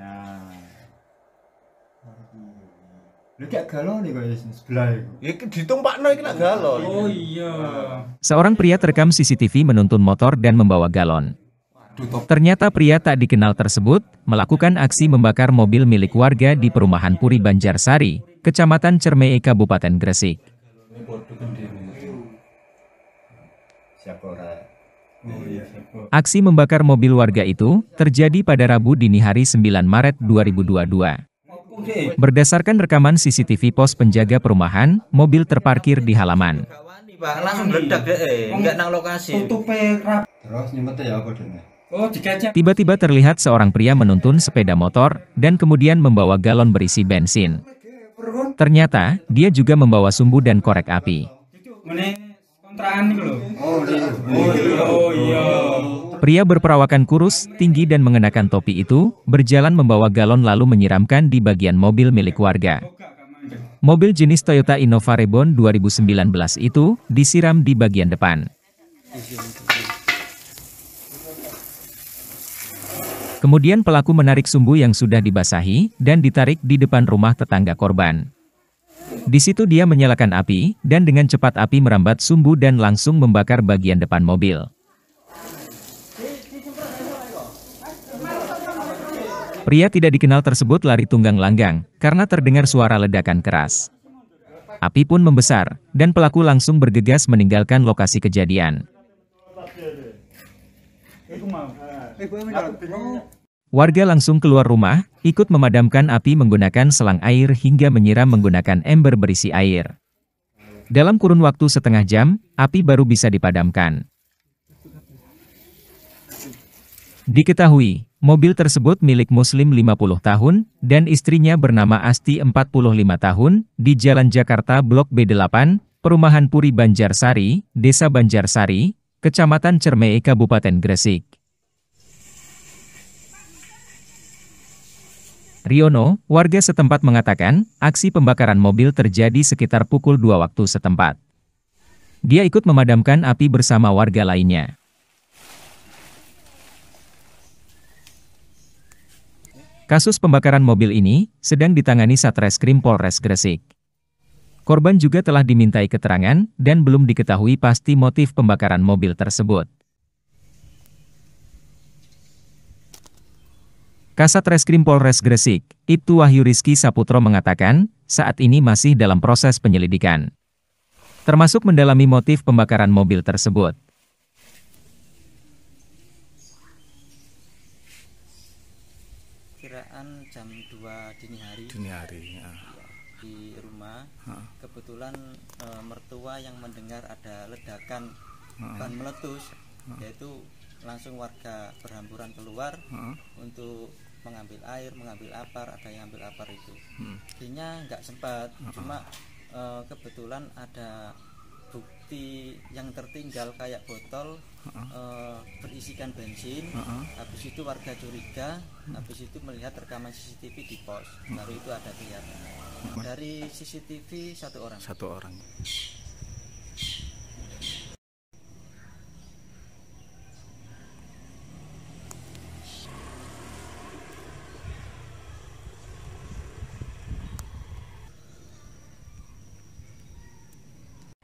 Nah. Ya, ya, oh, iya. Seorang pria terekam CCTV menuntun motor dan membawa galon. Ternyata pria tak dikenal tersebut melakukan aksi membakar mobil milik warga di perumahan Puri Banjarsari, Kecamatan Cermei, Kabupaten Gresik. Oh, iya, iya. Iya. Oh. Aksi membakar mobil warga itu terjadi pada Rabu dini hari 9 Maret 2022. Berdasarkan rekaman CCTV pos penjaga perumahan, mobil terparkir di halaman. Eh, eh. Ya, oh, Tiba-tiba terlihat seorang pria menuntun sepeda motor dan kemudian membawa galon berisi bensin. Ternyata, dia juga membawa sumbu dan korek api. Gitu oh, iya. Oh, iya. Oh, iya. Pria berperawakan kurus, tinggi dan mengenakan topi itu, berjalan membawa galon lalu menyiramkan di bagian mobil milik warga. Mobil jenis Toyota Innova Rebon 2019 itu disiram di bagian depan. Kemudian pelaku menarik sumbu yang sudah dibasahi dan ditarik di depan rumah tetangga korban. Di situ dia menyalakan api, dan dengan cepat api merambat sumbu dan langsung membakar bagian depan mobil. Pria tidak dikenal tersebut lari tunggang langgang, karena terdengar suara ledakan keras. Api pun membesar, dan pelaku langsung bergegas meninggalkan lokasi kejadian. Warga langsung keluar rumah, ikut memadamkan api menggunakan selang air hingga menyiram menggunakan ember berisi air. Dalam kurun waktu setengah jam, api baru bisa dipadamkan. Diketahui, mobil tersebut milik Muslim 50 tahun, dan istrinya bernama Asti 45 tahun, di Jalan Jakarta Blok B8, Perumahan Puri Banjarsari, Desa Banjarsari, Kecamatan Cermai, Kabupaten Gresik. Riono, warga setempat mengatakan, aksi pembakaran mobil terjadi sekitar pukul 2 waktu setempat. Dia ikut memadamkan api bersama warga lainnya. Kasus pembakaran mobil ini sedang ditangani Satreskrim Polres Gresik. Korban juga telah dimintai keterangan dan belum diketahui pasti motif pembakaran mobil tersebut. Kasat Reskrim Polres Gresik, Ibtu Wahyu Rizki Saputro mengatakan, saat ini masih dalam proses penyelidikan. Termasuk mendalami motif pembakaran mobil tersebut. Kiraan jam 2 dini hari. Dini hari, ya. Di rumah, ha. kebetulan e, mertua yang mendengar ada ledakan dan meletus, ha. yaitu langsung warga berhamburan keluar ha. untuk mengambil air mengambil apar ada yang ambil apar itu hmm. nggak sempat uh cuma uh, kebetulan ada bukti yang tertinggal kayak botol uh uh e, berisikan bensin uh uh habis itu warga curiga uh hmm. -huh. habis itu melihat rekaman CCTV di pos baru itu ada kelihatan dari CCTV satu orang satu orang